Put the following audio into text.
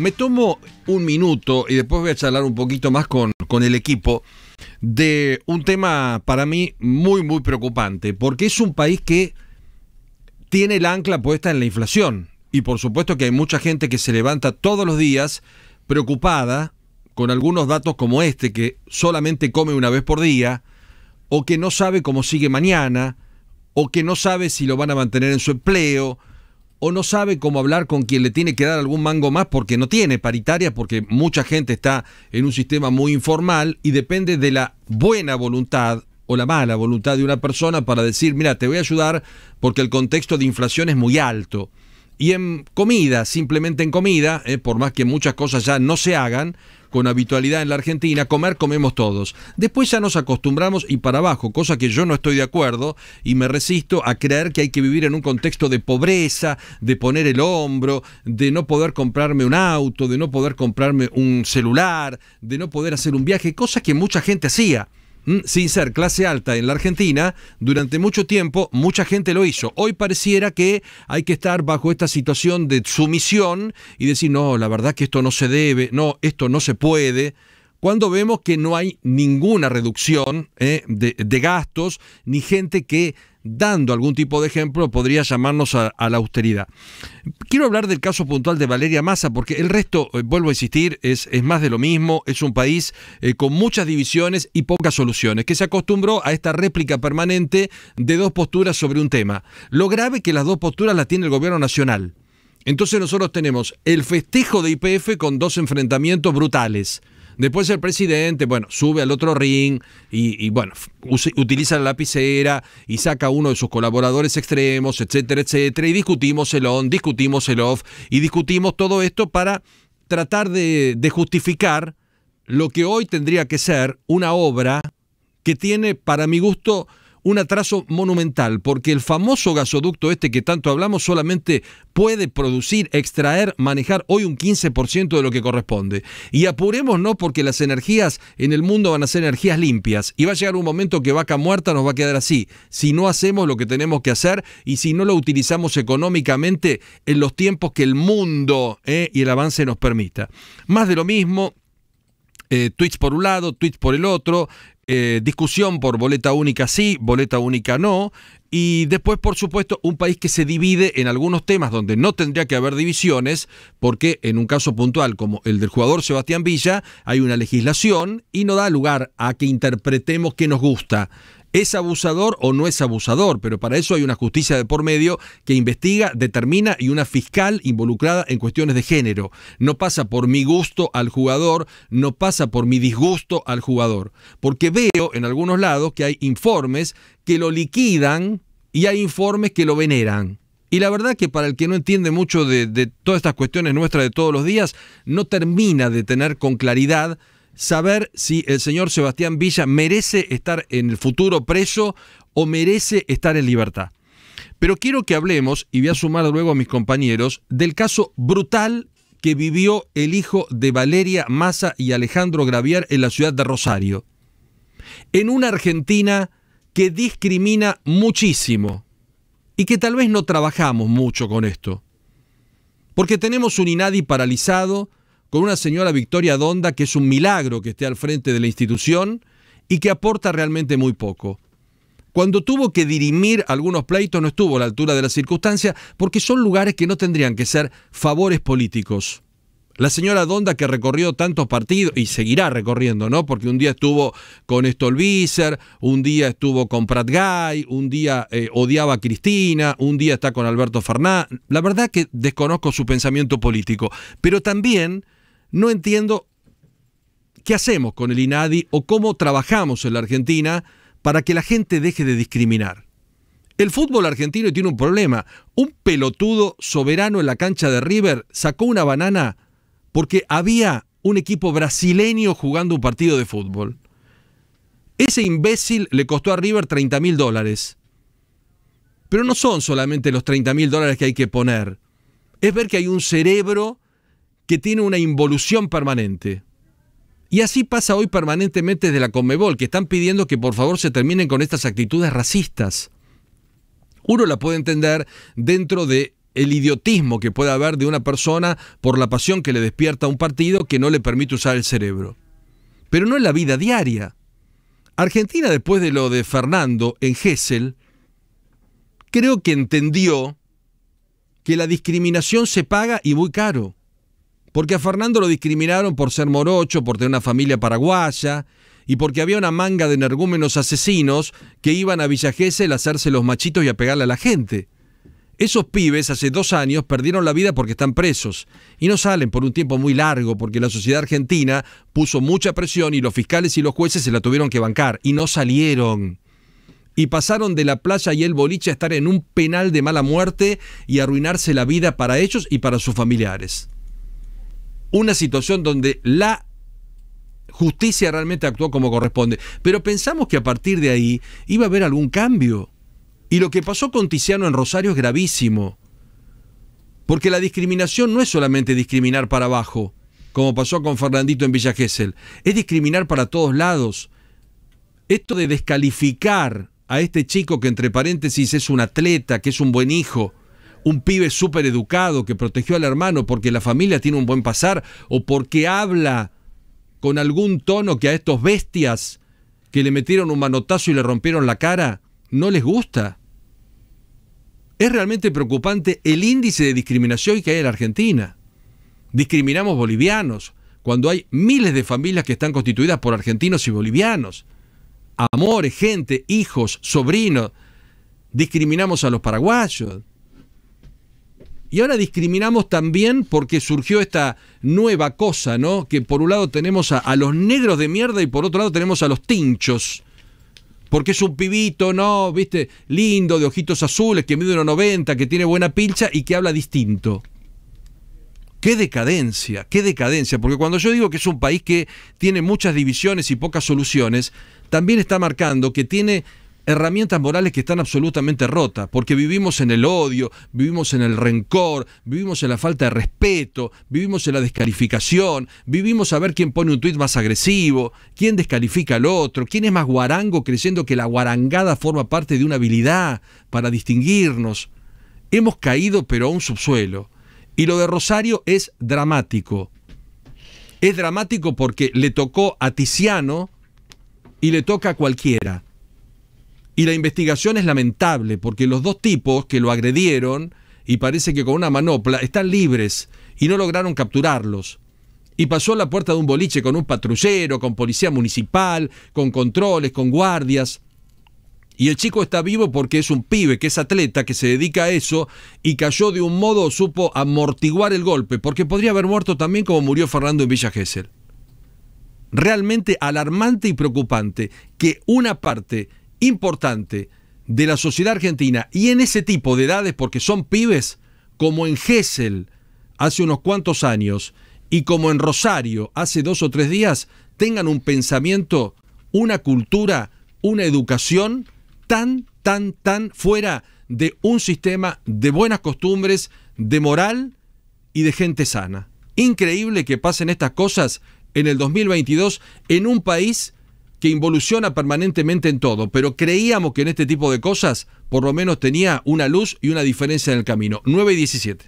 Me tomo un minuto y después voy a charlar un poquito más con, con el equipo de un tema para mí muy, muy preocupante, porque es un país que tiene el ancla puesta en la inflación. Y por supuesto que hay mucha gente que se levanta todos los días preocupada con algunos datos como este, que solamente come una vez por día, o que no sabe cómo sigue mañana, o que no sabe si lo van a mantener en su empleo, o no sabe cómo hablar con quien le tiene que dar algún mango más porque no tiene paritaria, porque mucha gente está en un sistema muy informal y depende de la buena voluntad o la mala voluntad de una persona para decir, mira, te voy a ayudar porque el contexto de inflación es muy alto. Y en comida, simplemente en comida, eh, por más que muchas cosas ya no se hagan, con habitualidad en la Argentina, comer comemos todos. Después ya nos acostumbramos y para abajo, cosa que yo no estoy de acuerdo y me resisto a creer que hay que vivir en un contexto de pobreza, de poner el hombro, de no poder comprarme un auto, de no poder comprarme un celular, de no poder hacer un viaje, cosa que mucha gente hacía. Mm, sin ser clase alta en la Argentina, durante mucho tiempo mucha gente lo hizo. Hoy pareciera que hay que estar bajo esta situación de sumisión y decir, no, la verdad que esto no se debe, no, esto no se puede cuando vemos que no hay ninguna reducción eh, de, gastos ni gente que, dando algún tipo de ejemplo, podría llamarnos a, la austeridad. Quiero hablar del caso puntual de Valeria Massa, porque el resto, eh, vuelvo a insistir, es, más de lo mismo, es un país eh, con muchas divisiones y pocas soluciones, que se acostumbró a esta réplica permanente de dos posturas sobre un tema. Lo grave que las dos posturas las tiene el gobierno nacional. Entonces nosotros tenemos el festejo de IPF con dos enfrentamientos brutales. Después el presidente, bueno, sube al otro ring y, bueno, utiliza la lapicera y saca a uno de sus colaboradores extremos, etcétera, etcétera. Y discutimos el on, discutimos el off y discutimos todo esto para tratar de justificar lo que hoy tendría que ser una obra que tiene, para mi gusto, un atraso monumental, porque el famoso gasoducto este que tanto hablamos solamente puede producir, extraer, manejar hoy un 15% de lo que corresponde. Y apuremos no porque las energías en el mundo van a ser energías limpias y va a llegar un momento que vaca muerta nos va a quedar así, si no hacemos lo que tenemos que hacer y si no lo utilizamos económicamente en los tiempos que el mundo eh, y el avance nos permita. Más de lo mismo, eh, por un lado, Twitch por el otro, eh, discusión por boleta única sí, boleta única no, y después, por supuesto, un país que se divide en algunos temas donde no tendría que haber divisiones, porque en un caso puntual como el del jugador Sebastián Villa, hay una legislación y no da lugar a que interpretemos que nos gusta. ¿Es abusador o no es abusador? Pero para eso hay una justicia de por medio que investiga, determina y una fiscal involucrada en cuestiones de género. No pasa por mi gusto al jugador, no pasa por mi disgusto al jugador. Porque veo en algunos lados que hay informes que lo liquidan y hay informes que lo veneran. Y la verdad que para el que no entiende mucho de, todas estas cuestiones nuestras de todos los días, no termina de tener con claridad saber si el señor Sebastián Villa merece estar en el futuro preso o merece estar en libertad. Pero quiero que hablemos, y voy a sumar luego a mis compañeros, del caso brutal que vivió el hijo de Valeria Massa y Alejandro Gravier en la ciudad de Rosario. En una Argentina que discrimina muchísimo y que tal vez no trabajamos mucho con esto. Porque tenemos un INADI paralizado, con una señora Victoria Donda, que es un milagro que esté al frente de la institución y que aporta realmente muy poco. Cuando tuvo que dirimir algunos pleitos no estuvo a la altura de las circunstancias porque son lugares que no tendrían que ser favores políticos. La señora Donda que recorrió tantos partidos y seguirá recorriendo, ¿no? Porque un día estuvo con Stolbizer, un día estuvo con Prat Guy, un día eh, odiaba a Cristina, un día está con Alberto Fernández. La verdad que desconozco su pensamiento político, pero también no entiendo qué hacemos con el INADI o cómo trabajamos en la Argentina para que la gente deje de discriminar. El fútbol argentino tiene un problema. Un pelotudo soberano en la cancha de River sacó una banana porque había un equipo brasileño jugando un partido de fútbol. Ese imbécil le costó a River 30 mil dólares. Pero no son solamente los 30 mil dólares que hay que poner. Es ver que hay un cerebro que tiene una involución permanente. Y así pasa hoy permanentemente desde la Conmebol, que están pidiendo que por favor se terminen con estas actitudes racistas. Uno la puede entender dentro de el idiotismo que puede haber de una persona por la pasión que le despierta a un partido que no le permite usar el cerebro. Pero no en la vida diaria. Argentina, después de lo de Fernando en Gessel, creo que entendió que la discriminación se paga y muy caro. Porque a Fernando lo discriminaron por ser morocho, por tener una familia paraguaya y porque había una manga de energúmenos asesinos que iban a Villa a hacerse los machitos y a pegarle a la gente. Esos pibes hace dos años perdieron la vida porque están presos y no salen por un tiempo muy largo porque la sociedad argentina puso mucha presión y los fiscales y los jueces se la tuvieron que bancar y no salieron. Y pasaron de la playa y el boliche a estar en un penal de mala muerte y arruinarse la vida para ellos y para sus familiares una situación donde la justicia realmente actuó como corresponde. Pero pensamos que a partir de ahí iba a haber algún cambio. Y lo que pasó con Tiziano en Rosario es gravísimo. Porque la discriminación no es solamente discriminar para abajo, como pasó con Fernandito en Villa Gesell, es discriminar para todos lados. Esto de descalificar a este chico que entre paréntesis es un atleta, que es un buen hijo, un pibe súper educado que protegió al hermano porque la familia tiene un buen pasar o porque habla con algún tono que a estos bestias que le metieron un manotazo y le rompieron la cara no les gusta. Es realmente preocupante el índice de discriminación que hay en la Argentina. Discriminamos bolivianos cuando hay miles de familias que están constituidas por argentinos y bolivianos. Amores, gente, hijos, sobrinos. Discriminamos a los paraguayos y ahora discriminamos también porque surgió esta nueva cosa, ¿no? Que por un lado tenemos a, los negros de mierda y por otro lado tenemos a los tinchos. Porque es un pibito, ¿no? ¿Viste? Lindo, de ojitos azules, que mide 1,90, que tiene buena pincha y que habla distinto. Qué decadencia, qué decadencia. Porque cuando yo digo que es un país que tiene muchas divisiones y pocas soluciones, también está marcando que tiene herramientas morales que están absolutamente rotas, porque vivimos en el odio, vivimos en el rencor, vivimos en la falta de respeto, vivimos en la descalificación, vivimos a ver quién pone un tuit más agresivo, quién descalifica al otro, quién es más guarango creyendo que la guarangada forma parte de una habilidad para distinguirnos. Hemos caído pero a un subsuelo. Y lo de Rosario es dramático. Es dramático porque le tocó a Tiziano y le toca a cualquiera. Y la investigación es lamentable porque los dos tipos que lo agredieron y parece que con una manopla están libres y no lograron capturarlos. Y pasó a la puerta de un boliche con un patrullero, con policía municipal, con controles, con guardias. Y el chico está vivo porque es un pibe, que es atleta, que se dedica a eso y cayó de un modo, supo amortiguar el golpe, porque podría haber muerto también como murió Fernando en Villa Gesell. Realmente alarmante y preocupante que una parte importante de la sociedad argentina y en ese tipo de edades, porque son pibes, como en Gessel hace unos cuantos años y como en Rosario hace dos o tres días, tengan un pensamiento, una cultura, una educación tan, tan, tan fuera de un sistema de buenas costumbres, de moral y de gente sana. Increíble que pasen estas cosas en el 2022 en un país que involuciona permanentemente en todo, pero creíamos que en este tipo de cosas por lo menos tenía una luz y una diferencia en el camino. 9 y 17.